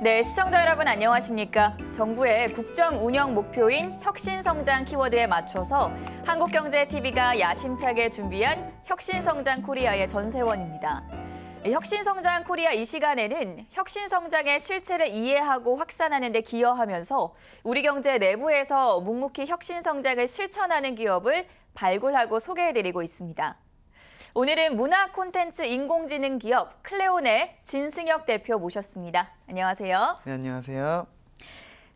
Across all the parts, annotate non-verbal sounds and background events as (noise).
네, 시청자 여러분 안녕하십니까? 정부의 국정 운영 목표인 혁신 성장 키워드에 맞춰서 한국경제TV가 야심차게 준비한 혁신 성장 코리아의 전세원입니다. 혁신 성장 코리아 이 시간에는 혁신 성장의 실체를 이해하고 확산하는 데 기여하면서 우리 경제 내부에서 묵묵히 혁신 성장을 실천하는 기업을 발굴하고 소개해드리고 있습니다. 오늘은 문화 콘텐츠 인공지능 기업 클레온의 진승혁 대표 모셨습니다. 안녕하세요. 네, 안녕하세요.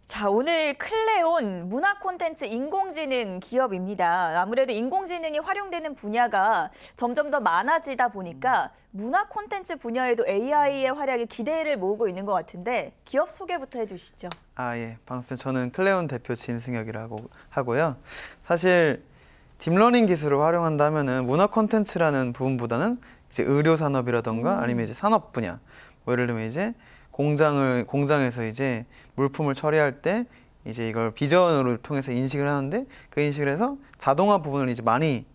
자, 오늘 클레온 문화 콘텐츠 인공지능 기업입니다. 아무래도 인공지능이 활용되는 분야가 점점 더 많아지다 보니까 문화 콘텐츠 분야에도 AI의 활약에 기대를 모으고 있는 것 같은데 기업 소개부터 해주시죠. 아, 예. 방쌤, 저는 클레온 대표 진승혁이라고 하고요. 사실 딥러닝 기술을 활용한다면 문화 콘텐츠라는 부분보다는 이제 의료 산업이라던가 음. 아니면 이제 산업 분야 뭐 예를 들면 이제 공장을 공장에서 이제 물품을 처리할 때 이제 이걸 비전으로 통해서 인식을 하는데 그 인식을 해서 자동화 부분을 이제 많이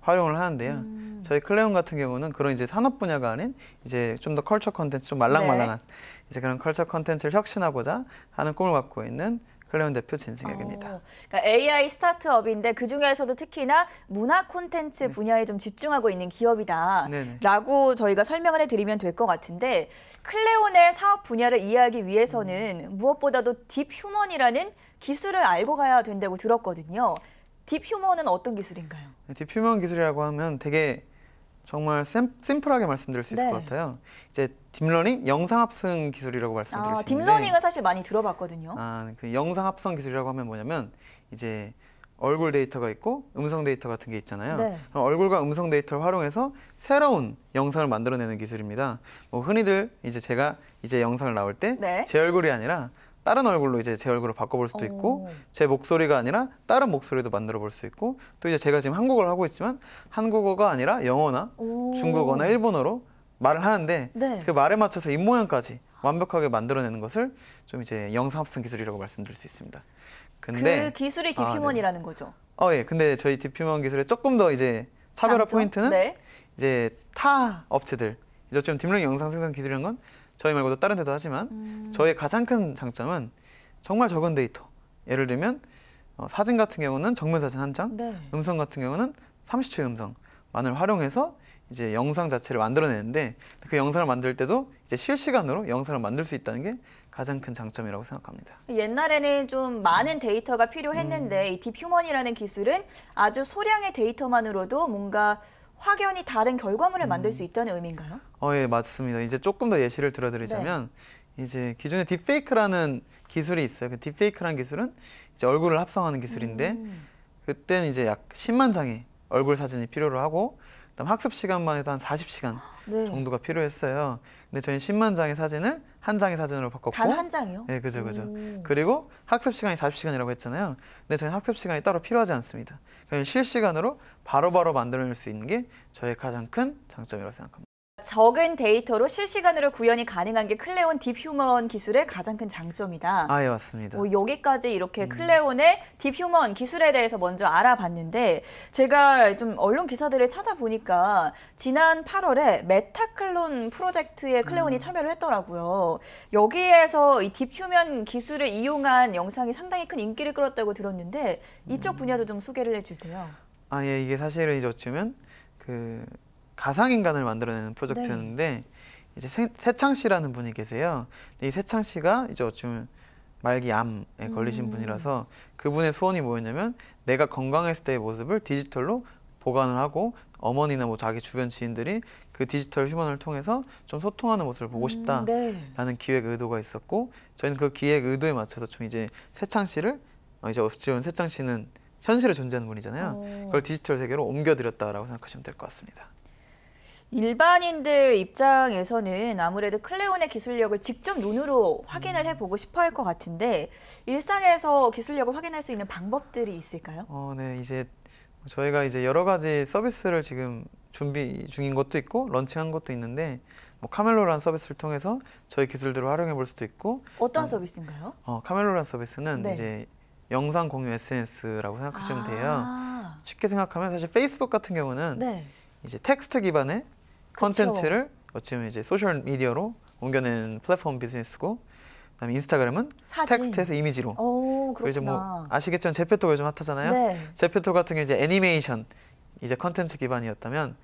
활용을 하는데요. 음. 저희 클레온 같은 경우는 그런 이제 산업 분야가 아닌 이제 좀 더 컬처 컨텐츠 좀 말랑말랑한 네. 이제 그런 컬처 컨텐츠를 혁신하고자 하는 꿈을 갖고 있는 클레온 대표 진 생각입니다. 어, 그러니까 AI 스타트업인데 그중에서도 특히나 문화 콘텐츠 네. 분야에 좀 집중하고 있는 기업이다라고 저희가 설명을 해드리면 될 것 같은데 클레온의 사업 분야를 이해하기 위해서는 음. 무엇보다도 딥휴먼이라는 기술을 알고 가야 된다고 들었거든요. 딥휴먼은 어떤 기술인가요? 딥휴먼 네, 기술이라고 하면 되게 정말 샘, 심플하게 말씀드릴 수 있을 네. 것 같아요. 이제 딥러닝 영상 합성 기술이라고 아, 말씀드릴 아, 수 있는데 딥러닝은 사실 많이 들어봤거든요. 아, 그 영상 합성 기술이라고 하면 뭐냐면 이제 얼굴 데이터가 있고 음성 데이터 같은 게 있잖아요. 네. 그럼 얼굴과 음성 데이터를 활용해서 새로운 영상을 만들어내는 기술입니다. 뭐 흔히들 이제 제가 이제 영상을 나올 때제 네. 얼굴이 아니라 다른 얼굴로 이제 제 얼굴을 바꿔볼 수도 있고 어. 제 목소리가 아니라 다른 목소리도 만들어 볼 수 있고 또 이제 제가 지금 한국어를 하고 있지만 한국어가 아니라 영어나 오. 중국어나 일본어로 말을 하는데 네. 그 말에 맞춰서 입 모양까지 완벽하게 만들어내는 것을 좀 이제 영상 합성 기술이라고 말씀드릴 수 있습니다. 근데 그 기술이 디퓨먼이라는 아, 네. 거죠. 어 예. 근데 저희 디퓨먼 기술의 조금 더 이제 차별화 장점? 포인트는 네. 이제 타 업체들 이제 좀 딥러닝 영상 생성 기술이란 건 저희 말고도 다른 데도 하지만 음. 저의 가장 큰 장점은 정말 적은 데이터. 예를 들면 어, 사진 같은 경우는 정면 사진 한 장, 네. 음성 같은 경우는 30초의 음성만을 활용해서 이제 영상 자체를 만들어내는데 그 영상을 만들 때도 이제 실시간으로 영상을 만들 수 있다는 게 가장 큰 장점이라고 생각합니다. 옛날에는 좀 많은 데이터가 필요했는데 음. 이 딥휴먼이라는 기술은 아주 소량의 데이터만으로도 뭔가 확연히 다른 결과물을 음. 만들 수 있다는 의미인가요? 어, 예, 맞습니다. 이제 조금 더 예시를 들어드리자면 네. 이제 기존에 딥페이크라는 기술이 있어요. 그 딥페이크라는 기술은 이제 얼굴을 합성하는 기술인데 음. 그때는 이제 약 10만 장의 얼굴 사진이 필요로 하고 그다음 학습 시간만 해도 한 40시간 네. 정도가 필요했어요. 근데 저희 10만 장의 사진을 한 장의 사진으로 바꿨고 단 한 장이요? 네, 그죠, 그죠. 오. 그리고 학습 시간이 40시간이라고 했잖아요. 근데 저희 학습 시간이 따로 필요하지 않습니다. 실시간으로 바로바로 바로 만들어낼 수 있는 게 저의 가장 큰 장점이라고 생각합니다. 적은 데이터로 실시간으로 구현이 가능한 게 클레온 딥휴먼 기술의 가장 큰 장점이다. 아, 예, 맞습니다. 뭐 여기까지 이렇게 음. 클레온의 딥휴먼 기술에 대해서 먼저 알아봤는데 제가 좀 언론 기사들을 찾아보니까 지난 8월에 메타클론 프로젝트에 클레온이 음. 참여를 했더라고요. 여기에서 이 딥휴먼 기술을 이용한 영상이 상당히 큰 인기를 끌었다고 들었는데 이쪽 음. 분야도 좀 소개를 해주세요. 아, 예, 이게 사실은 이제 어쩌면 그 가상인간을 만들어내는 프로젝트였는데 네. 이제 세, 세창 씨라는 분이 계세요. 근데 이 세창 씨가 이제 어쩌면 말기암에 걸리신 음. 분이라서 그분의 소원이 뭐였냐면 내가 건강했을 때의 모습을 디지털로 보관을 하고 어머니나 뭐 자기 주변 지인들이 그 디지털 휴먼을 통해서 좀 소통하는 모습을 보고 음, 싶다라는 음, 네. 기획 의도가 있었고 저희는 그 기획 의도에 맞춰서 좀 이제 세창 씨를 어, 이제 어찌보면 세창 씨는 현실에 존재하는 분이잖아요. 오. 어. 그걸 디지털 세계로 옮겨드렸다라고 생각하시면 될 것 같습니다. 일반인들 입장에서는 아무래도 클레온의 기술력을 직접 눈으로 확인을 음. 해보고 싶어 할 것 같은데 일상에서 기술력을 확인할 수 있는 방법들이 있을까요? 어, 네, 이제 저희가 이제 여러 가지 서비스를 지금 준비 중인 것도 있고 런칭한 것도 있는데 뭐 카멜로란 서비스를 통해서 저희 기술들을 활용해 볼 수도 있고 어떤 어, 서비스인가요? 어, 카멜로란 서비스는 네. 이제 영상 공유 SNS라고 생각하시면 돼요. 아. 쉽게 생각하면 사실 페이스북 같은 경우는 네. 이제 텍스트 기반의 콘텐츠를 어쩌면 이제 소셜 미디어로 옮겨낸 플랫폼 비즈니스고 그다음에 인스타그램은 사진. 텍스트에서 이미지로. 오, 그리고 이제 뭐 아시겠지만 제페토가 요즘 핫하잖아요. 네. 제페토 같은 게 이제 애니메이션 이제 컨텐츠 기반이었다면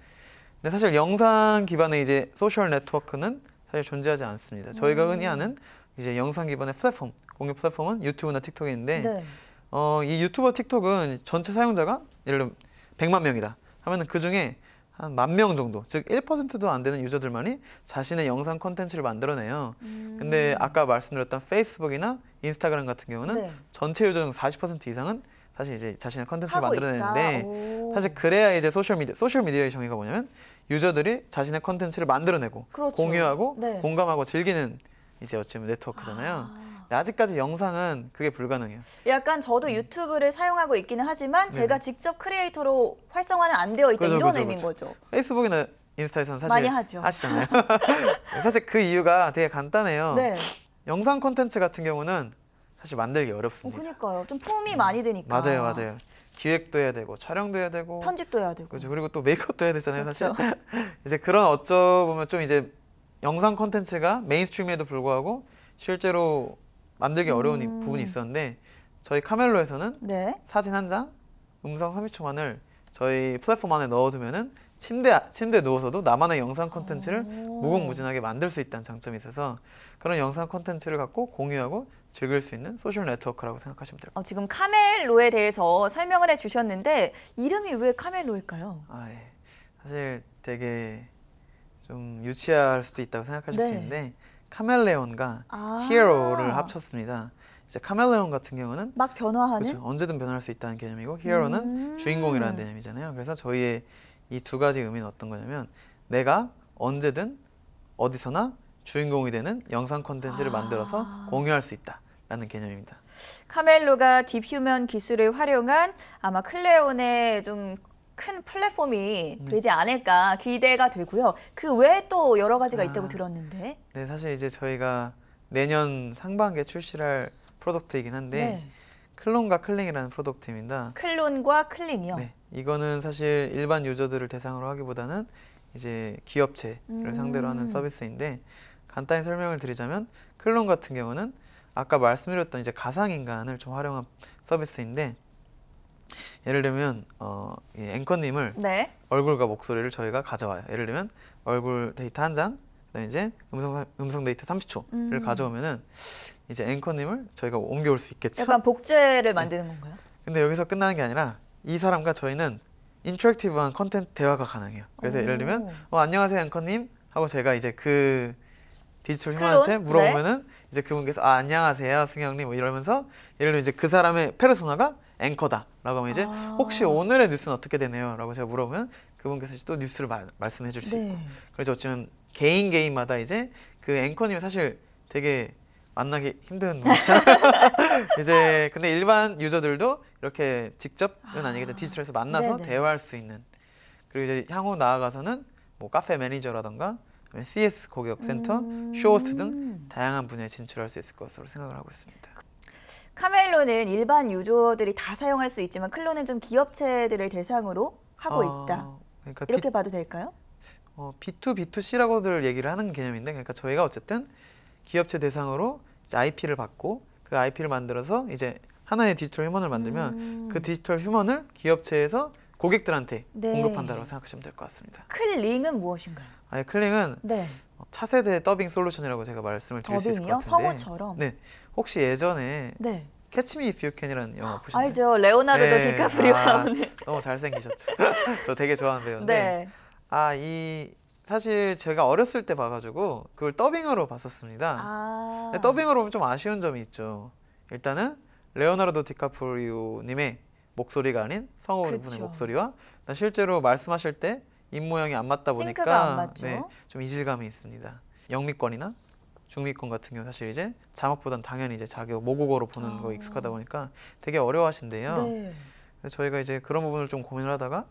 근데 사실 영상 기반의 이제 소셜 네트워크는 사실 존재하지 않습니다. 저희가 음. 흔히 아는 이제 영상 기반의 플랫폼, 공유 플랫폼은 유튜브나 틱톡이 있는데 네. 어, 이 유튜버 틱톡은 전체 사용자가 예를 들면 100만 명이다. 하면은 그 중에 한만명 정도 즉 1%도 안 되는 유저들만이 자신의 영상 콘텐츠를 만들어내요. 음. 근데 아까 말씀드렸던 페이스북이나 인스타그램 같은 경우는 네. 전체 유저 중 40% 이상은 사실 이제 자신의 콘텐츠를 만들어내는데 사실 그래야 이제 소셜 미디어 소셜 미디어의 정의가 뭐냐면 유저들이 자신의 콘텐츠를 만들어내고 그렇죠. 공유하고 네. 공감하고 즐기는 이제 어찌 보면 네트워크잖아요. 아. 네, 아직까지 영상은 그게 불가능해요. 약간 저도 음. 유튜브를 사용하고 있기는 하지만 네. 제가 직접 크리에이터로 활성화는 안 되어 있다 그렇죠, 이런 그렇죠, 의미인 그렇죠. 거죠. 페이스북이나 인스타에서는 사실 많이 하죠. 하시잖아요. (laughs) 네, 사실 그 이유가 되게 간단해요. 네. 영상 콘텐츠 같은 경우는 사실 만들기 어렵습니다. 어, 그러니까요. 좀 품이 음. 많이 드니까. 맞아요, 맞아요. 기획도 해야 되고 촬영도 해야 되고 편집도 해야 되고 그렇죠. 그리고 또 메이크업도 해야 되잖아요, 사실. (laughs) 이제 그런 어쩌 보면 좀 이제 영상 콘텐츠가 메인스트림에도 불구하고 실제로 만들기 어려운 음. 부분이 있었는데 저희 카멜로에서는 네. 사진 한 장, 음성 30초만을 저희 플랫폼 안에 넣어두면은 침대 침대 누워서도 나만의 영상 콘텐츠를 무궁무진하게 만들 수 있다는 장점이 있어서 그런 영상 콘텐츠를 갖고 공유하고 즐길 수 있는 소셜 네트워크라고 생각하시면 됩니다. 어, 지금 카멜로에 대해서 설명을 해주셨는데 이름이 왜 카멜로일까요? 아, 예. 사실 되게 좀 유치할 수도 있다고 생각하실 네. 수 있는데 카멜레온과 아 히어로를 합쳤습니다. 이제 카멜레온 같은 경우는 막 변화하는 그렇 언제든 변할 수 있다는 개념이고 히어로는 음 주인공이라는 개념이잖아요. 그래서 저희의 이 두 가지 의미는 어떤 거냐면 내가 언제든 어디서나 주인공이 되는 영상 콘텐츠를 아 만들어서 공유할 수 있다라는 개념입니다. 카멜로가 딥휴면 기술을 활용한 아마 클레온의 좀큰 플랫폼이 음. 되지 않을까 기대가 되고요. 그 외에 또 여러 가지가 아, 있다고 들었는데. 네, 사실 이제 저희가 내년 상반기에 출시할 프로덕트이긴 한데 네. 클론과 클링이라는 프로덕트입니다. 클론과 클링이요? 네, 이거는 사실 일반 유저들을 대상으로 하기보다는 이제 기업체를 음. 상대로 하는 서비스인데 간단히 설명을 드리자면 클론 같은 경우는 아까 말씀드렸던 이제 가상인간을 좀 활용한 서비스인데 예를 들면 어, 이 앵커님을 네. 얼굴과 목소리를 저희가 가져와요. 예를 들면 얼굴 데이터 한 장, 그다음 이제 음성 음성 데이터 30초를 음. 가져오면은 이제 앵커님을 저희가 옮겨올 수 있겠죠. 약간 복제를 예. 만드는 네. 건가요? 근데 여기서 끝나는 게 아니라 이 사람과 저희는 인터랙티브한 컨텐츠 대화가 가능해요. 그래서 오. 예를 들면 어, 안녕하세요 앵커님 하고 제가 이제 그 디지털 휴먼한테 물어보면은 네. 이제 그분께서 아 안녕하세요 승영님 뭐 이러면서 예를 들면 이제 그 사람의 페르소나가 앵커다 라고 하면 이제 아. 혹시 오늘의 뉴스는 어떻게 되네요 라고 제가 물어보면 그분께서 이제 또 뉴스를 마, 말씀해 줄실 네. 수 있고 그래서 어쩌면 개인 개인마다 이제 그 앵커님이 사실 되게 만나기 힘든 (laughs) 분이잖 (laughs) 이제 근데 일반 유저들도 이렇게 직접은 아니겠지만 아. 디지털에서 만나서 네네. 대화할 수 있는 그리고 이제 향후 나아가서는 뭐 카페 매니저라던가 CS 고객센터, 음. 쇼호스트 등 다양한 분야에 진출할 수 있을 것으로 생각을 하고 있습니다. 카멜론은 일반 유저들이 다 사용할 수 있지만 클론은 좀 기업체들을 대상으로 하고 어, 있다. 그러니까 이렇게 비, 봐도 될까요? 어, B2, B2C라고들 얘기를 하는 개념인데 그러니까 저희가 어쨌든 기업체 대상으로 IP를 받고 그 IP를 만들어서 이제 하나의 디지털 휴먼을 만들면 음. 그 디지털 휴먼을 기업체에서 고객들한테 네. 공급한다고 생각하시면 될 것 같습니다. 클링은 무엇인가요? 아예 클링은 네. 어, 차세대 더빙 솔루션이라고 제가 말씀을 드릴 더빙이요? 수 있을 것 같은데. 성우처럼? 네. 혹시 예전에 네. 캐치미 이퓨캔이라는 영화 보셨나요? 알죠. 레오나르도 네. 디카프리오 아, 나오는. 너무 잘생기셨죠. (laughs) 저 되게 좋아하는 배우인데. 네. 아, 이 사실 제가 어렸을 때 봐가지고 그걸 더빙으로 봤었습니다. 아. 더빙으로 보면 좀 아쉬운 점이 있죠. 일단은 레오나르도 디카프리오님의 목소리가 아닌 성우분의 목소리와 실제로 말씀하실 때 입 모양이 안 맞다 보니까 안 네, 좀 이질감이 있습니다. 영미권이나 중미권 같은 경우 사실 이제 자막보단 당연히 이제 자기 모국어로 보는 아. 거 익숙하다 보니까 되게 어려워하신대요. 네. 저희가 이제 그런 부분을 좀 고민을 하다가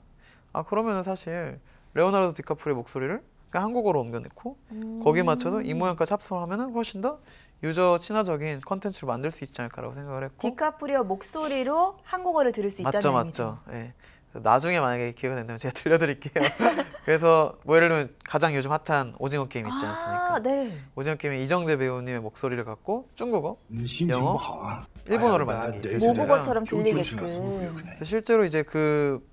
아 그러면은 사실 레오나르도 디카프리의 목소리를 그냥 한국어로 옮겨놓고 음. 거기에 맞춰서 이 모양까지 합성을 하면은 훨씬 더 유저 친화적인 컨텐츠를 만들 수 있지 않을까라고 생각을 했고 디카프리오 목소리로 한국어를 들을 수 있다는 맞죠, 의미죠. 맞죠. 예. 나중에 만약에 기회가 된다면 제가 (laughs) 들려드릴게요. 그래서 뭐 예를 들면 가장 요즘 핫한 오징어 게임 있지 아, 않습니까? 아, 네. 오징어 게임에 이정재 배우님의 목소리를 갖고 중국어, 음, 영어, 아, 일본어를 아, 만든 게 있어요. 모국어처럼 들리게끔. 그래서 실제로 이제 그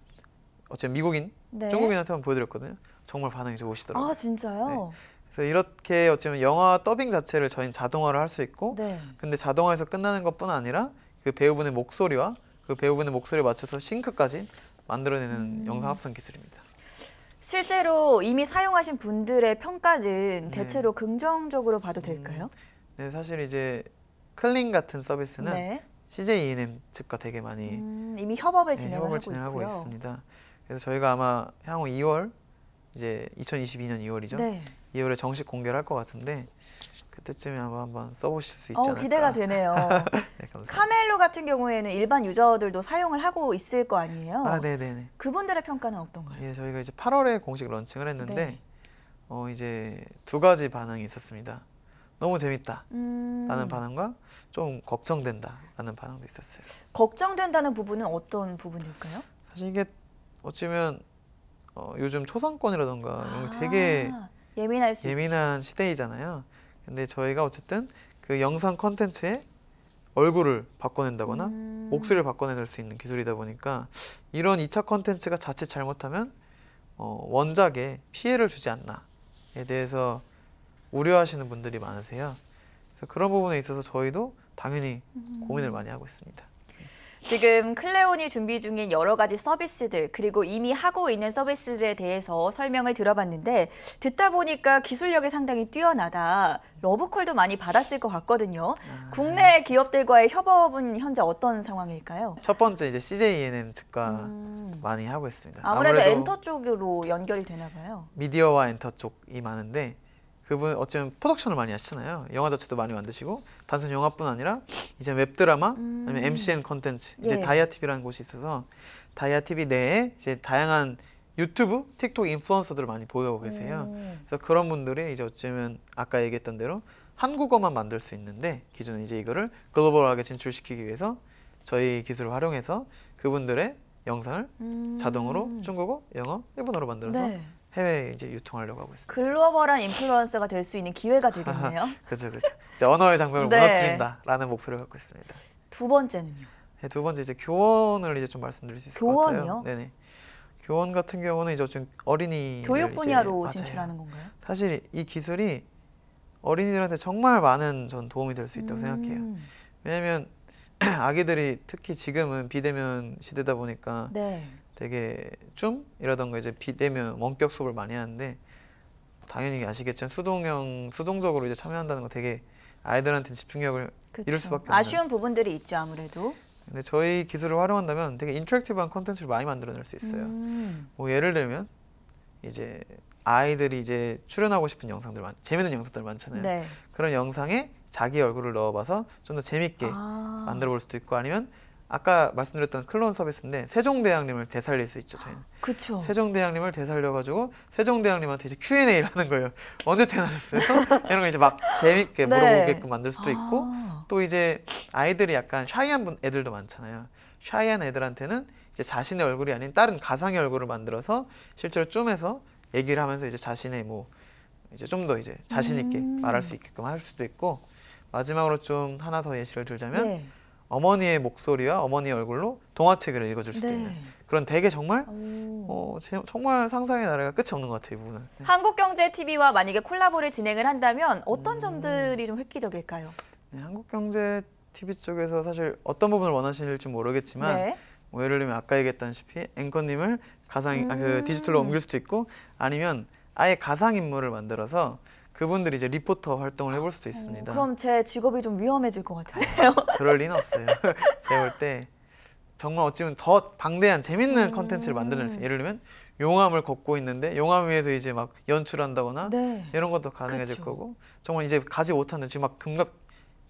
어쨌든 미국인, 네. 중국인한테만 보여드렸거든요. 정말 반응이 좋으시더라고요. 아 진짜요? 네. 그래서 이렇게 어쩌면 영화 더빙 자체를 저희는 자동화를 할 수 있고, 네. 근데 자동화에서 끝나는 것뿐 아니라 그 배우분의 목소리와 그 배우분의 목소리에 맞춰서 싱크까지 만들어내는 음. 영상 합성 기술입니다. 실제로 이미 사용하신 분들의 평가는 네. 대체로 긍정적으로 봐도 음. 될까요? 음, 네, 사실 이제 클린 같은 서비스는 네. CJ E&M 측과 되게 많이 음, 이미 협업을 네, 진행을, 협업을 하고, 진행하고 있습니다. 그래서 저희가 아마 향후 2월 이제 2022년 2월이죠. 2월에 정식 공개를 할 것 같은데 그때쯤에 한번 한번 써보실 수 어, 있지 않을까. 어, 기대가 되네요. (laughs) 네, 감사합니다. 카멜로 같은 경우에는 일반 유저들도 사용을 하고 있을 거 아니에요. 아, 네네네. 그분들의 평가는 어떤가요? 예, 저희가 이제 8월에 공식 런칭을 했는데 네. 어, 이제 두 가지 반응이 있었습니다. 너무 재밌다 음. 라는 반응과 좀 걱정된다 라는 반응도 있었어요. 걱정된다는 부분은 어떤 부분일까요? 사실 이게 어찌면 어, 요즘 초상권이라던가 아, 되게 예민할 수 예민한 있지. 시대이잖아요. 근데 저희가 어쨌든 그 영상 컨텐츠에 얼굴을 바꿔낸다거나 음. 목소리를 바꿔낼 수 있는 기술이다 보니까 이런 2차 컨텐츠가 자칫 잘못하면 어, 원작에 피해를 주지 않나에 대해서 우려하시는 분들이 많으세요. 그래서 그런 부분에 있어서 저희도 당연히 음. 고민을 많이 하고 있습니다. 지금 클레온이 준비 중인 여러 가지 서비스들 그리고 이미 하고 있는 서비스들에 대해서 설명을 들어봤는데 듣다 보니까 기술력이 상당히 뛰어나다. 러브콜도 많이 받았을 것 같거든요. 아. 국내 기업들과의 협업은 현재 어떤 상황일까요? 첫 번째 이제 CJ e n m 측과 음... 많이 하고 있습니다. 아무래도, 아무래도 엔터 쪽으로 연결이 되나 봐요. 미디어와 엔터 쪽이 많은데 그분 어쨌든 프로덕션을 많이 하시잖아요. 영화 자체도 많이 만드시고 단순 영화뿐 아니라 이제 웹드라마 음. 아니면 MCN 콘텐츠 이제 예. 다이아 TV라는 곳이 있어서 다이아 TV 내에 이제 다양한 유튜브, 틱톡 인플루언서들을 많이 보여오고 계세요. 음. 그래서 그런 분들이 이제 어쩌면 아까 얘기했던 대로 한국어만 만들 수 있는데 기존 이제 이거를 글로벌하게 진출시키기 위해서 저희 기술을 활용해서 그분들의 영상을 음. 자동으로 중국어, 영어, 일본어로 만들어서 네. 해외에 이제 유통하려고 하고 있습니다. 글로벌한 인플루언서가 될 수 있는 기회가 되겠네요. 그죠그죠 (laughs) 이제 언어의 장벽을 네. 무너뜨린다라는 목표를 갖고 있습니다. 두 번째는요? 네, 두 번째 이제 교원을 이제 좀 말씀드릴 수 있을 교원이요? 것 같아요. 네네. 교원 같은 경우는 이제 좀 어린이 교육 분야로 이제, 진출하는 건가요? 사실 이 기술이 어린이들한테 정말 많은 전 도움이 될 수 있다고 음. 생각해요. 왜냐하면 (clears throat) 아기들이 특히 지금은 비대면 시대다 보니까 네. 되게 줌 이러던가 이제 비대면 원격 수업을 많이 하는데 당연히 아시겠지만 수동형 수동적으로 이제 참여한다는 거 되게 아이들한테 집중력을 그쵸. 잃을 수밖에 없는 아쉬운 부분들이 있죠 아무래도 근데 저희 기술을 활용한다면 되게 인터랙티브한 콘텐츠를 많이 만들어낼 수 있어요 음. 뭐 예를 들면 이제 아이들이 이제 출연하고 싶은 영상들 많, 재밌는 영상들 많잖아요 네. 그런 영상에 자기 얼굴을 넣어봐서 좀 더 재밌게 아. 만들어 볼 수도 있고 아니면 아까 말씀드렸던 클론 서비스인데 세종대왕님을 되살릴 수 있죠 저희는. 그렇 세종대왕님을 되살려가지고 세종대왕님한테 이제 Q&A를 하는 거예요. (laughs) 언제 태어나셨어요? (laughs) 이런 거 이제 막 재밌게 네. 물어보게끔 만들 수도 있고 아. 또 이제 아이들이 약간 샤이한 분 애들도 많잖아요. 샤이한 애들한테는 이제 자신의 얼굴이 아닌 다른 가상의 얼굴을 만들어서 실제로 쫌해서 얘기를 하면서 이제 자신의 뭐 이제 좀 더 이제 자신 있게 음. 말할 수 있게끔 할 수도 있고 마지막으로 좀 하나 더 예시를 들자면. 네. 어머니의 목소리와 어머니의 얼굴로 동화책을 읽어줄 수도 네. 있는 그런 되게 정말 어, 제, 정말 상상의 나라가 끝이 없는 것 같아요, 이 부분은. 네. 한국경제TV와 만약에 콜라보를 진행을 한다면 어떤 음... 점들이 좀 획기적일까요? 네, 한국경제TV 쪽에서 사실 어떤 부분을 원하실지 모르겠지만 네. 뭐 예를 들면 아까 얘기했다시피 앵커님을 가상 음... 아, 그 음. 디지털로 옮길 수도 있고 아니면 아예 가상 인물을 만들어서 그분들이 이제 리포터 활동을 해볼 수도 있습니다. 어, 그럼 제 직업이 좀 위험해질 것같은요 (laughs) 그럴 리는 없어요. (laughs) 제가 볼때 정말 어찌 면더 방대한 재밌는 음. 컨텐츠를 음. 만들어낼 수 예를 들면 용암을 걷고 있는데 용암 위에서 이제 막 연출한다거나 네. 이런 것도 가능해질 그쵸. 거고 정말 이제 가지 못하는 지금 막 금갑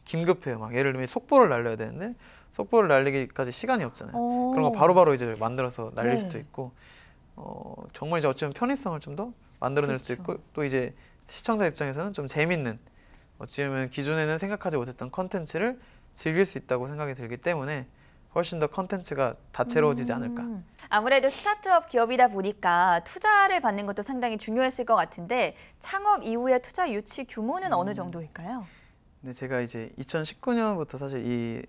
긴급해요. 막 예를 들면 속보를 날려야 되는데 속보를 날리기까지 시간이 없잖아요. 오. 그런 거 어. 바로바로 바로 이제 만들어서 날릴 네. 수도 있고 어, 정말 이제 어쩌면 편의성을 좀더 만들어낼 그렇수 있고 또 이제 시청자 입장에서는 좀 재밌는 어찌 보면 기존에는 생각하지 못했던 컨텐츠를 즐길 수 있다고 생각이 들기 때문에 훨씬 더 컨텐츠가 다채로워지지 음. 않을까. 음. 아무래도 스타트업 기업이다 보니까 투자를 받는 것도 상당히 중요했을 것 같은데 창업 이후에 투자 유치 규모는 음. 어느 정도일까요? 네, 제가 이제 2019년부터 사실 이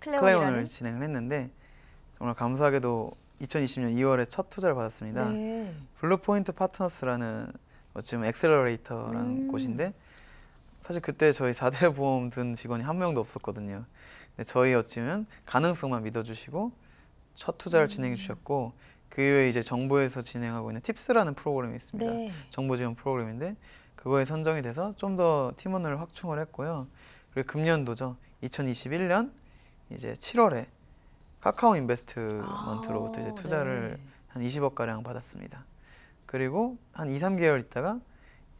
클레온을 진행을 했는데 정말 감사하게도 2020년 2월에 첫 투자를 받았습니다. 네. 블루포인트 파트너스라는 뭐 지금 엑셀러레이터라는 음. 곳인데 사실 그때 저희 4대 (laughs) 보험 든 직원이 한 명도 없었거든요. 근데 저희 어찌면 가능성만 믿어주시고 첫 투자를 음. 진행해 주셨고 그 이후에 이제 정부에서 진행하고 있는 팁스라는 프로그램이 있습니다. 네. 정부 지원 프로그램인데 그거에 선정이 돼서 좀 더 팀원을 확충을 했고요. 그리고 금년도죠. 2021년 이제 7월에 카카오 인베스트먼트로부터 아, 이제 네. 투자를 네. 한 20억 가량 받았습니다. 그리고 한 2, 3개월 있다가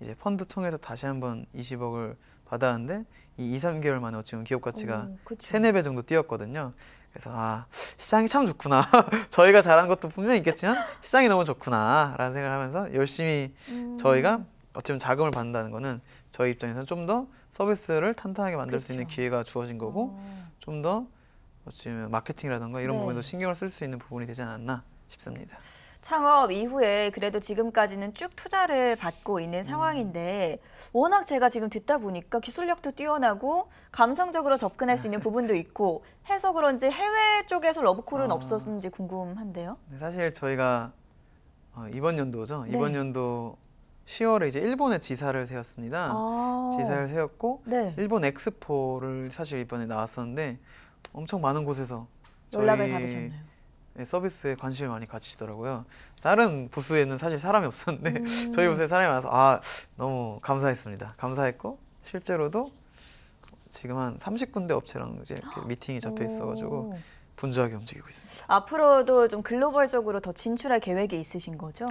이제 펀드 통해서 다시 한 번 20억을 받았는데 이 2, 3개월 만에 지금 기업 가치가 3, 4배 정도 뛰었거든요. 그래서 아 시장이 참 좋구나. (laughs) 저희가 잘한 것도 분명히 있겠지만 시장이 너무 좋구나 라는 생각을 하면서 열심히 음. 저희가 어쩌면 자금을 받는다는 거는 저희 입장에서는 좀 더 서비스를 탄탄하게 만들 그쵸. 수 있는 기회가 주어진 거고 어. 좀더 어찌 면마케팅이라든가 이런 네. 부분도 신경을 쓸 수 있는 부분이 되지 않았나 싶습니다. 창업 이후에 그래도 지금까지는 쭉 투자를 받고 있는 음. 상황인데 워낙 제가 지금 듣다 보니까 기술력도 뛰어나고 감성적으로 접근할 수 있는 부분도 있고 해서 그런지 해외 쪽에서 러브콜은 어... 아. 없었는지 궁금한데요. 사실 저희가 어, 이번 연도죠. 네. 이번 연도 10월에 이제 일본에 지사를 세웠습니다. 아 지사를 세웠고 네. 일본 엑스포를 사실 이번에 나왔었는데 엄청 많은 곳에서 연락을 받으셨나요? 네, 서비스에 관심을 많이 가지시더라고요. 다른 부스에는 사실 사람이 없었는데 음. (laughs) 저희 부스에 사람이 와서 아 너무 감사했습니다. 감사했고 실제로도 지금 한 30군데 업체랑 이제 이렇게 (gasps) 미팅이 잡혀 있어가지고 분주하게 움직이고 있습니다. 앞으로도 좀 글로벌적으로 더 진출할 계획이 있으신 거죠?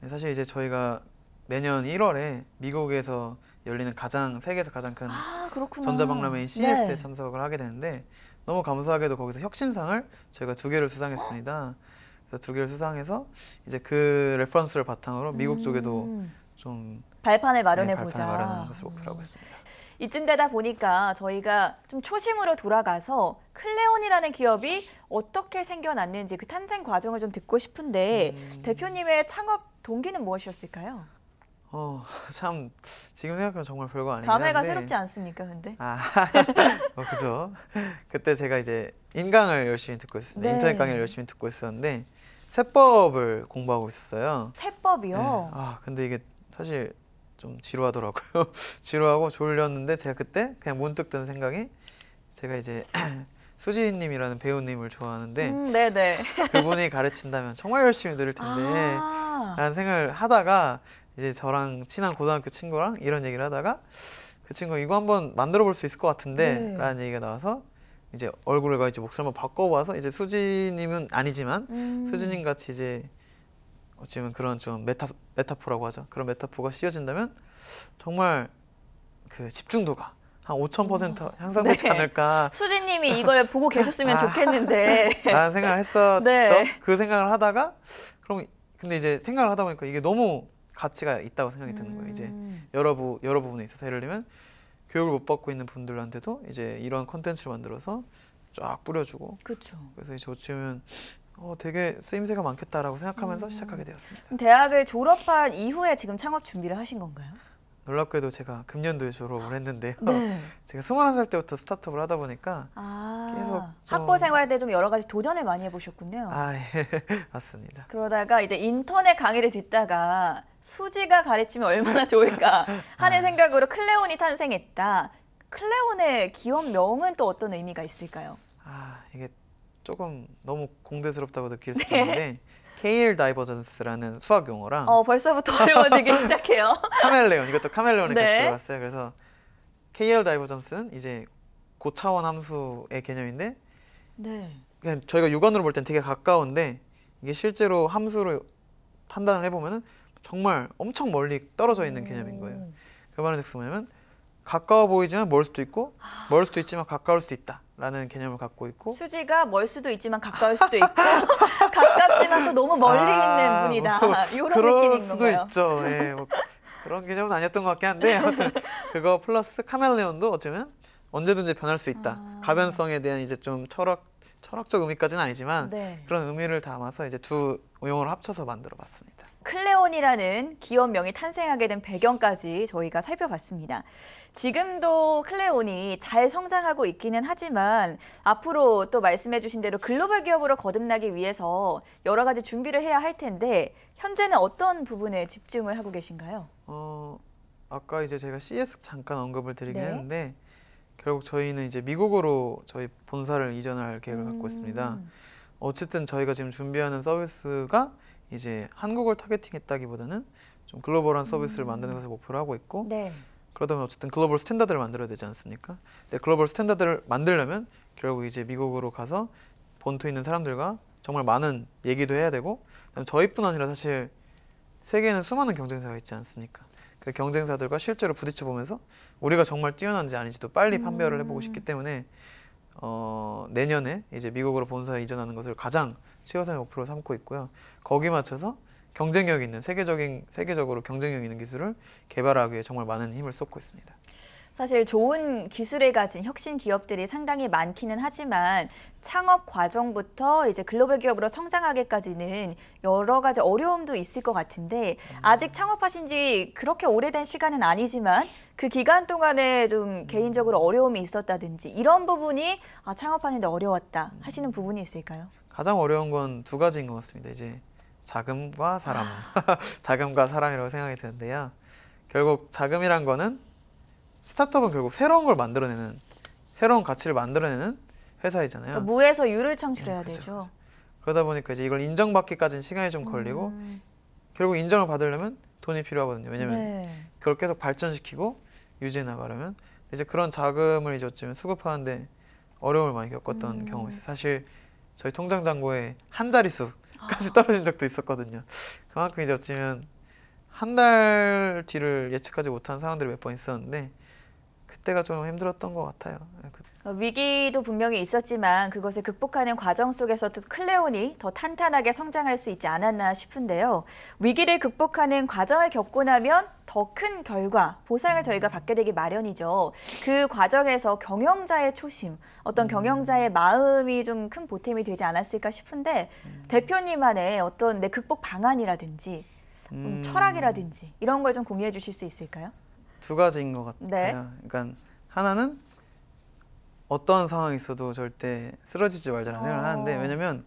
네, 사실 이제 저희가 내년 1월에 미국에서 열리는 가장 세계에서 가장 큰 아, 전자박람회인 CES에 네. 참석을 하게 되는데 너무 감사하게도 거기서 혁신상을 저희가 두 개를 수상했습니다. 그래서 두 개를 수상해서 이제 그 레퍼런스를 바탕으로 미국 쪽에도 음. 좀 발판을 네, 마련해 보자. 발판을 마련하는 것을 목표로 하고 있습니다. 이쯤 되다 보니까 저희가 좀 초심으로 돌아가서 클레온이라는 기업이 어떻게 생겨났는지 그 탄생 과정을 좀 듣고 싶은데 음. 대표님의 창업 동기는 무엇이었을까요? 어, (laughs) 참 지금 생각하면 정말 별거 아닌데 감회가 새롭지 않습니까, 근데? 아, (laughs) 어, 그죠. 그때 제가 이제 인강을 열심히 듣고 있었는데 네. 인터넷 강의를 열심히 듣고 있었는데 세법을 공부하고 있었어요. 세법이요? 네. 아, 근데 이게 사실 좀 지루하더라고요. (laughs) 지루하고 졸렸는데 제가 그때 그냥 문득 든 생각이 제가 이제 (clears throat) 수지님이라는 배우님을 좋아하는데 음, 네네. 그분이 가르친다면 정말 열심히 들을 아. 텐데 아 라는 생각을 하다가 이제 저랑 친한 고등학교 친구랑 이런 얘기를 하다가 그친구 이거 한번 만들어 볼 수 있을 것 같은데 네. 라는 얘기가 나와서 이제 얼굴과 이제 목소리 한번 바꿔봐서 이제 수진님은 아니지만 음. 수진님 같이 이제 어찌 보면 그런 좀 메타, 메타포라고 하죠. 그런 메타포가 씌워진다면 정말 그 집중도가 한5 퍼센트 음. 향상되지 네. 않을까. 수진님이 이걸 보고 계셨으면 (laughs) 아, 좋겠는데. (laughs) 라는 생각을 했었죠. 네. 그 생각을 하다가, 그럼, 근데 이제 생각을 하다 보니까 이게 너무 가치가 있다고 생각이 드는 거예요. 이제 음. 여러 부 여러 부분에 있어서 예를 들면 교육을 못 받고 있는 분들한테도 이제 이런 컨텐츠를 만들어서 쫙 뿌려주고. 그렇죠. 그래서 이제 어쩌면 어, 되게 쓰임새가 많겠다라고 생각하면서 음. 시작하게 되었습니다. 대학을 졸업한 이후에 지금 창업 준비를 하신 건가요? 놀랍게도 제가 금년도에 졸업을 했는데요. 네. (laughs) 제가 21살 때부터 스타트업을 하다 보니까 아, 계속 좀... 학부 생활 때 좀 여러 가지 도전을 많이 해보셨군요. 아, 예. (laughs) 맞습니다. 그러다가 이제 인터넷 강의를 듣다가 수지가 가르치면 얼마나 좋을까 하는 아. 생각으로 클레온이 탄생했다. 클레온의 기업명은 또 어떤 의미가 있을까요? 아, 이게 조금 너무 공대스럽다고 느낄 수 네. 있는데 네. 케일 다이버전스라는 수학 용어랑 어 벌써부터 어려워지기 (laughs) 시작해요. 카멜레온 이것도 카멜레온에 네. 같이 들어갔어요. 그래서 KL 다이버전스는 이제 고차원 함수의 개념인데 네. 그냥 저희가 육안으로 볼 땐 되게 가까운데 이게 실제로 함수로 판단을 해보면 정말 엄청 멀리 떨어져 있는 개념인 거예요. 음. 그 말은 즉슨 뭐냐면 가까워 보이지만 멀 수도 있고 아. 멀 수도 있지만 가까울 수도 있다. 라는 개념을 갖고 있고 수지가 멀 수도 있지만 가까울 수도 있고 (laughs) 가깝지만 또 너무 멀리 아, 있는 분이다 뭐, 이런 (laughs) 그럴 수도 건가요? 있죠 예, 뭐 그런 개념은 아니었던 것 같긴 한데 아무튼 그거 플러스 카멜레온도 어쩌면 언제든지 변할 수 있다 아... 가변성에 대한 이제 좀 철학 철학적 의미까지는 아니지만 네. 그런 의미를 담아서 이제 두 용어를 합쳐서 만들어봤습니다. 클레온이라는 기업명이 탄생하게 된 배경까지 저희가 살펴봤습니다. 지금도 클레온이 잘 성장하고 있기는 하지만 앞으로 또 말씀해 주신 대로 글로벌 기업으로 거듭나기 위해서 여러 가지 준비를 해야 할 텐데 현재는 어떤 부분에 집중을 하고 계신가요? 어, 아까 이제 제가 CS 잠깐 언급을 드리긴 네. 했는데 결국 저희는 이제 미국으로 저희 본사를 이전할 계획을 갖고 있습니다. 음. 어쨌든 저희가 지금 준비하는 서비스가 이제 한국을 타겟팅했다기보다는 좀 글로벌한 서비스를 음. 만드는 것을 목표로 하고 있고 네. 그러다 보면 어쨌든 글로벌 스탠다드를 만들어야 되지 않습니까? 근데 글로벌 스탠다드를 만들려면 결국 이제 미국으로 가서 본토에 있는 사람들과 정말 많은 얘기도 해야 되고 저희뿐 아니라 사실 세계에는 수많은 경쟁사가 있지 않습니까? 그 경쟁사들과 실제로 부딪혀 보면서 우리가 정말 뛰어난지 아닌지도 빨리 음. 판별을 해보고 싶기 때문에 어, 내년에 이제 미국으로 본사에 이전하는 것을 가장 최우선의 목표로 삼고 있고요. 거기 맞춰서 경쟁력 있는 세계적인 세계적으로 경쟁력 있는 기술을 개발하기 위해 정말 많은 힘을 쏟고 있습니다. 사실 좋은 기술을 가진 혁신 기업들이 상당히 많기는 하지만 창업 과정부터 이제 글로벌 기업으로 성장하기까지는 여러 가지 어려움도 있을 것 같은데 음. 아직 창업하신 지 그렇게 오래된 시간은 아니지만 그 기간 동안에 좀 음. 개인적으로 어려움이 있었다든지 이런 부분이 아, 창업하는데 어려웠다 하시는 음. 부분이 있을까요? 가장 어려운 건 두 가지인 것 같습니다. 이제 자금과 사람, (laughs) 자금과 사람이라고 생각이 드는데요. 결국 자금이란 거는 스타트업은 결국 새로운 걸 만들어내는 새로운 가치를 만들어내는 회사이잖아요. 그러니까 무에서 유를 창출해야 음, 네, 그쵸, 그렇죠, 되죠. 그쵸. 그렇죠. 그러다 보니까 이제 이걸 인정받기까지는 시간이 좀 걸리고 음. 결국 인정을 받으려면 돈이 필요하거든요. 왜냐면 네. 그걸 계속 발전시키고 유지해 나가려면 이제 그런 자금을 이제 어쩌면 수급하는데 어려움을 많이 겪었던 음. 경험이 있어요. 사실 저희 통장 잔고에 한 자릿수까지 아. 떨어진 적도 있었거든요. 그만큼 이제 어쩌면 한 달 뒤를 예측하지 못한 상황들이 몇 번 있었는데 그때가 좀 힘들었던 것 같아요. 예, 그 어, 위기도 분명히 있었지만 그것을 극복하는 과정 속에서 클레온이 더 탄탄하게 성장할 수 있지 않았나 싶은데요. 위기를 극복하는 과정을 겪고 나면 더 큰 결과, 보상을 저희가 받게 되기 마련이죠. 그 과정에서 경영자의 초심, 어떤 음. 경영자의 마음이 좀 큰 보탬이 되지 않았을까 싶은데 음. 대표님만의 어떤 내 극복 방안이라든지 음... 음. 철학이라든지 이런 걸 좀 공유해 주실 수 있을까요? 두 가지인 것 같아요. 네. 그러니까 하나는 어떠한 상황이 있어도 절대 쓰러지지 말자는 아. 생각을 하는데 왜냐면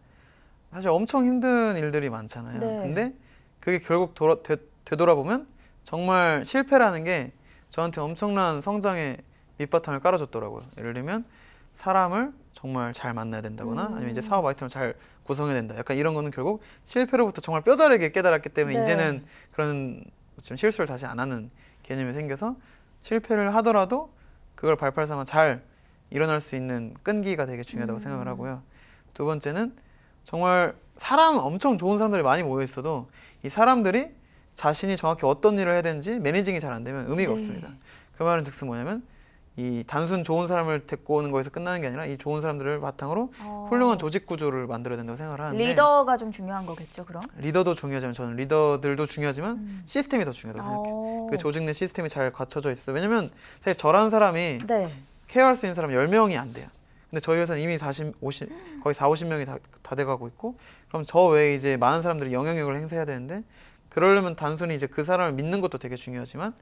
사실 엄청 힘든 일들이 많잖아요. 네. 근데 그게 결국 돌아, 되, 되돌아보면 정말 실패라는 게 저한테 엄청난 성장의 밑바탕을 깔아줬더라고요. 예를 들면 사람을 정말 잘 만나야 된다거나 음. 아니면 이제 사업 아이템을 잘 구성해야 된다. 약간 이런 거는 결국 실패로부터 정말 뼈저리게 깨달았기 때문에 네. 이제는 그런 좀 실수를 다시 안 하는 개념이 생겨서 실패를 하더라도 그걸 발판 삼아 잘 일어날 수 있는 끈기가 되게 중요하다고 음. 생각을 하고요. 두 번째는 정말 사람 엄청 좋은 사람들이 많이 모여 있어도 이 사람들이 자신이 정확히 어떤 일을 해야 되는지 매니징이 잘 안 되면 의미가 네. 없습니다. 그 말은 즉슨 뭐냐면 이 단순 좋은 사람을 데리고 오는 거에서 끝나는 게 아니라 이 좋은 사람들을 바탕으로 어... 훌륭한 조직 구조를 만들어야 된다고 생각을 하는데 리더가 좀 중요한 거겠죠, 그럼? 리더도 중요하지만 저는 리더들도 중요하지만 음. 시스템이 더 중요하다고 어... 생각해요. 그 조직 내 시스템이 잘 갖춰져 있어. 요 왜냐면 사실 저라 사람이 네. 케어할 수 있는 사람 열명이안 돼요. 근데 저희 회사는 이미 40, 50, 거의 4, 50명이 다, 돼가고 있고 그럼 저 외에 이제 많은 사람들이 영향력을 행사해야 되는데 그러려면 단순히 이제 그 사람을 믿는 것도 되게 중요하지만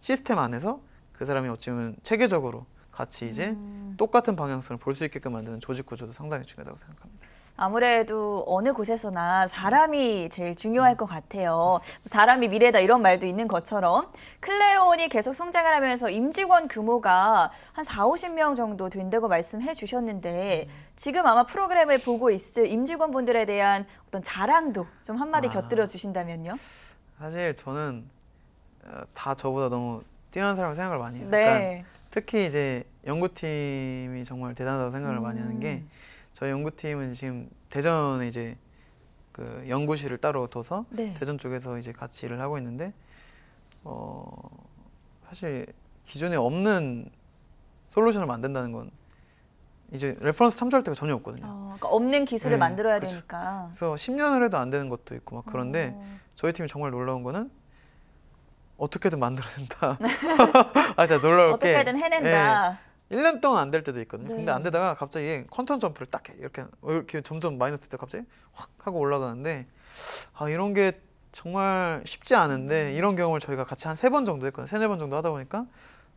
시스템 안에서 그 사람이 어찌 보면 체계적으로 같이 이제 음. 똑같은 방향성을 볼 수 있게끔 만드는 조직 구조도 상당히 중요하다고 생각합니다. 아무래도 어느 곳에서나 음. 사람이 제일 중요할 음. 것 같아요. 뭐 사람이 미래다 이런 말도 있는 것처럼 클레온이 계속 성장을 하면서 임직원 규모가 한 4, 50명 정도 된다고 말씀해 주셨는데 음. 지금 아마 프로그램을 보고 있을 임직원분들에 대한 어떤 자랑도 좀 한마디 아, 곁들여 주신다면요. 사실 저는 어, 다 저보다 너무 뛰어난 사람을 생각을 많이 해요. 네. 특히 이제 연구팀이 정말 대단하다고 생각을 음. 많이 하는 게 저희 연구팀은 지금 대전에 이제 그 연구실을 따로 둬서 네. 대전 쪽에서 이제 같이 일을 하고 있는데 어 사실 기존에 없는 솔루션을 만든다는 건 이제 레퍼런스 참조할 데가 전혀 없거든요. 어, 그러니까 없는 기술을 네, 만들어야 그쵸. 되니까. 그래서 10년을 해도 안 되는 것도 있고 막 그런데 어. 저희 팀이 정말 놀라운 거는 어떻게든 만들어낸다. (laughs) (laughs) 아 진짜 놀라울 어떻게든 해낸다. 네. 1년 동안 안 될 때도 있거든요. 네. 근데 안 네. 되다가 갑자기 컨턴 점프를 딱 해. 이렇게 어, 이렇게 점점 마이너스 때 갑자기 확 하고 올라가는데 아 이런 게 정말 쉽지 않은데 음. 이런 경험을 저희가 같이 한 세 번 정도 했거든요. 세네 번 정도 하다 보니까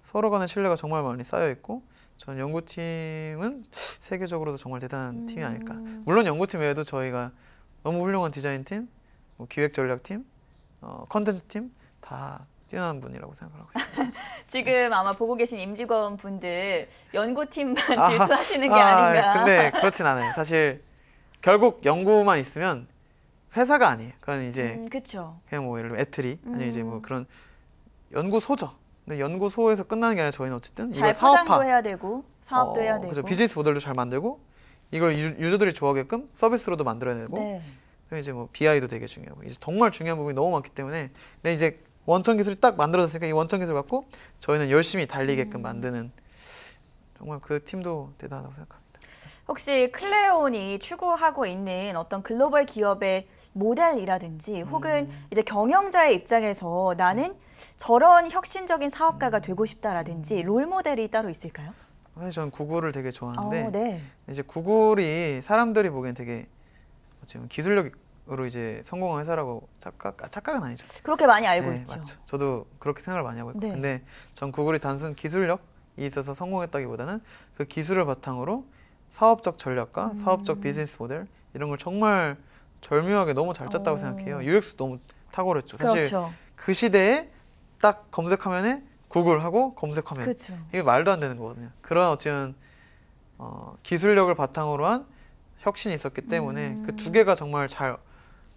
서로 간의 신뢰가 정말 많이 쌓여 있고 전 연구팀은 세계적으로도 정말 대단한 음. 팀이 아닐까. 물론 연구팀 외에도 저희가 너무 훌륭한 디자인팀, 뭐 기획 전략팀, 어, 컨텐츠팀 다 뛰어난 분이라고 생각하고 있습니다. (laughs) 지금 네. 아마 보고 계신 임직원 분들 연구팀만 아, 질투하시는 게 아, 닌가 근데 그렇진 않아요. 사실 결국 연구만 있으면 회사가 아니에요. 그건 이제 음, 그냥 뭐 예를 들면 애트리 아니면 이제 뭐 음. 그런 연구소죠. 근데 연구소에서 끝나는 게 아니라 저희는 어쨌든 이걸 사업화 해야 되고 사업도 어, 해야 되고 그렇죠. 비즈니스 모델도 잘 만들고 이걸 유, 저들이 좋아하게끔 서비스로도 만들어야 되고 네. 그 이제 뭐 BI도 되게 중요하고 이제 정말 중요한 부분이 너무 많기 때문에 근데 이제 원천 기술이 딱 만들어졌으니까 이 원천 기술 갖고 저희는 열심히 달리게끔 음. 만드는 정말 그 팀도 대단하다고 생각합니다. 혹시 클레온이 추구하고 있는 어떤 글로벌 기업의 모델이라든지 혹은 음. 이제 경영자의 입장에서 나는 저런 혁신적인 사업가가 음. 되고 싶다라든지 롤 모델이 따로 있을까요? 사실 저는 구글을 되게 좋아하는데 어, 네. 이제 구글이 사람들이 보기엔 되게 지금 기술력 으로 이제 성공한 회사라고 착각 아, 착각은 아니죠. 그렇게 많이 알고 네, 있죠. 맞죠. 저도 그렇게 생각을 많이 하고 있고. 네. 근데 전 구글이 단순 기술력이 있어서 성공했다기보다는 그 기술을 바탕으로 사업적 전략과 음. 사업적 비즈니스 모델 이런 걸 정말 절묘하게 너무 잘 짰다고 오. 어. 생각해요. UX도 너무 탁월했죠. 사실 그렇죠. 그 시대에 딱 검색화면에 구글하고 검색화면 그렇죠. 이게 말도 안 되는 거거든요. 그런 어찌는 어, 기술력을 바탕으로 한 혁신이 있었기 때문에 그 음. 그두 개가 정말 잘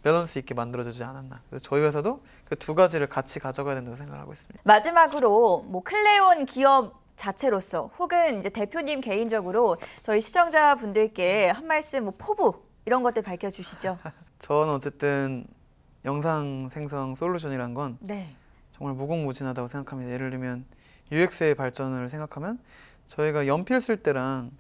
밸런스 있게 만들어주지 않았나. 그래서 저희 회사도 그 두 가지를 같이 가져가야 된다고 생각하고 있습니다. 마지막으로 뭐 클레온 기업 자체로서 혹은 이제 대표님 개인적으로 저희 시청자분들께 한 말씀 뭐 포부 이런 것들 밝혀주시죠. (laughs) 저는 어쨌든 영상 생성 솔루션이란 건 네. 정말 무궁무진하다고 생각합니다. 예를 들면 UX의 발전을 생각하면 저희가 연필 쓸 때랑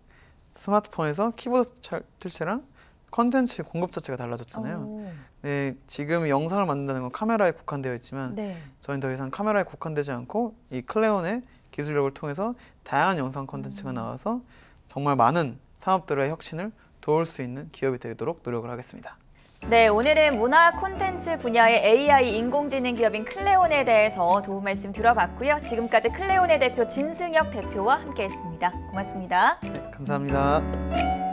스마트폰에서 키보드 틀 때랑 컨텐츠 공급 자체가 달라졌잖아요. 오. 네, 지금 영상을 만든다는 건 카메라에 국한되어 있지만 네. 저희는 더 이상 카메라에 국한되지 않고 이 클레온의 기술력을 통해서 다양한 영상 콘텐츠가 음. 나와서 정말 많은 산업들의 혁신을 도울 수 있는 기업이 되도록 노력을 하겠습니다. 네, 오늘은 문화 콘텐츠 분야의 AI 인공지능 기업인 클레온에 대해서 도움 말씀 들어봤고요. 지금까지 클레온의 대표 진승혁 대표와 함께했습니다. 고맙습니다. 네, 감사합니다.